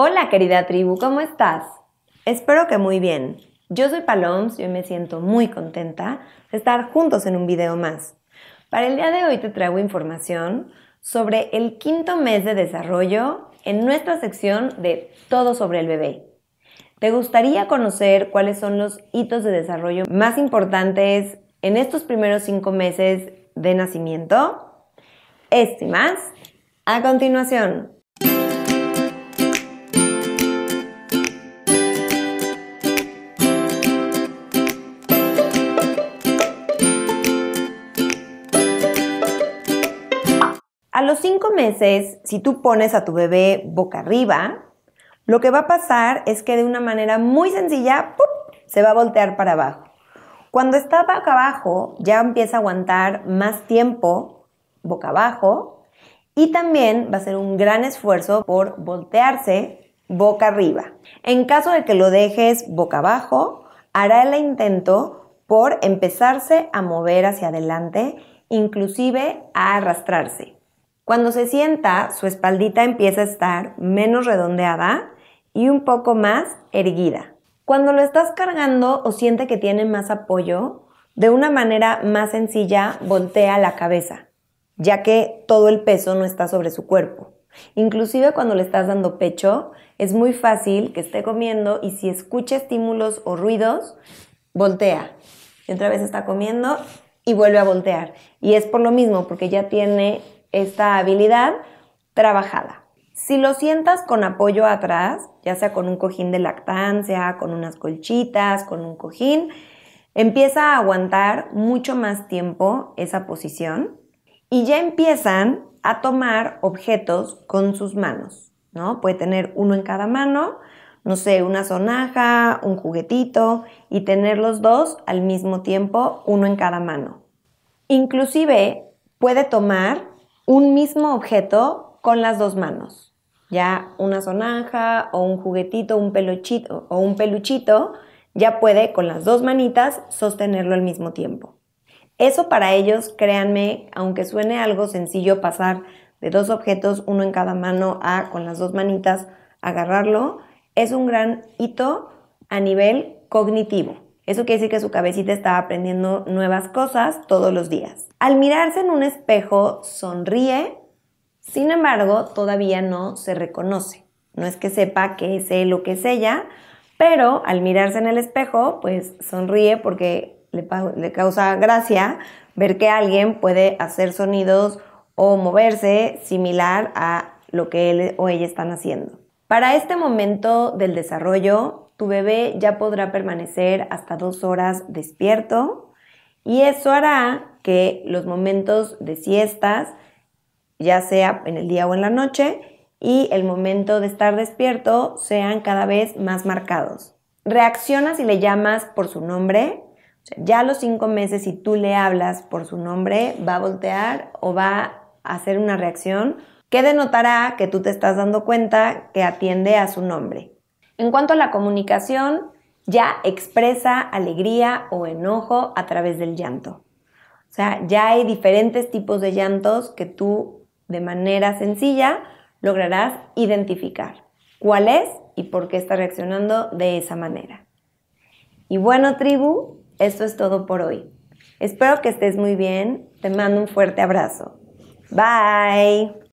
Hola querida tribu, ¿cómo estás? Espero que muy bien. Yo soy Paloms y hoy me siento muy contenta de estar juntos en un video más. Para el día de hoy te traigo información sobre el quinto mes de desarrollo en nuestra sección de Todo sobre el bebé. ¿Te gustaría conocer cuáles son los hitos de desarrollo más importantes en estos primeros cinco meses de nacimiento? Este más a continuación. A los cinco meses, si tú pones a tu bebé boca arriba, lo que va a pasar es que de una manera muy sencilla se va a voltear para abajo. Cuando está boca abajo, ya empieza a aguantar más tiempo boca abajo y también va a ser un gran esfuerzo por voltearse boca arriba. En caso de que lo dejes boca abajo, hará el intento por empezarse a mover hacia adelante, inclusive a arrastrarse. Cuando se sienta, su espaldita empieza a estar menos redondeada y un poco más erguida. Cuando lo estás cargando o siente que tiene más apoyo, de una manera más sencilla voltea la cabeza, ya que todo el peso no está sobre su cuerpo. Inclusive cuando le estás dando pecho, es muy fácil que esté comiendo y si escucha estímulos o ruidos, voltea. Y otra vez está comiendo y vuelve a voltear. Y es por lo mismo, porque ya tiene esta habilidad trabajada. Si lo sientas con apoyo atrás, ya sea con un cojín de lactancia, con unas colchitas, con un cojín, empieza a aguantar mucho más tiempo esa posición y ya empiezan a tomar objetos con sus manos, ¿no? Puede tener uno en cada mano, no sé, una sonaja, un juguetito y tener los dos al mismo tiempo, uno en cada mano. Inclusive puede tomar un mismo objeto con las dos manos. Ya una sonanja o un juguetito, un peluchito o un peluchito ya puede con las dos manitas sostenerlo al mismo tiempo. Eso para ellos, créanme, aunque suene algo sencillo pasar de dos objetos, uno en cada mano, a con las dos manitas agarrarlo, es un gran hito a nivel cognitivo. Eso quiere decir que su cabecita estaba aprendiendo nuevas cosas todos los días. Al mirarse en un espejo, sonríe, sin embargo, todavía no se reconoce. No es que sepa que es lo que es ella, pero al mirarse en el espejo, pues sonríe porque le causa gracia ver que alguien puede hacer sonidos o moverse similar a lo que él o ella están haciendo. Para este momento del desarrollo, tu bebé ya podrá permanecer hasta dos horas despierto y eso hará que los momentos de siestas, ya sea en el día o en la noche, y el momento de estar despierto sean cada vez más marcados. Reaccionas y le llamas por su nombre. ya a los cinco meses, si tú le hablas por su nombre, va a voltear o va a hacer una reacción ¿Qué denotará que tú te estás dando cuenta que atiende a su nombre. En cuanto a la comunicación, ya expresa alegría o enojo a través del llanto. O sea, ya hay diferentes tipos de llantos que tú de manera sencilla lograrás identificar cuál es y por qué está reaccionando de esa manera. Y bueno, tribu, esto es todo por hoy. Espero que estés muy bien. Te mando un fuerte abrazo. Bye.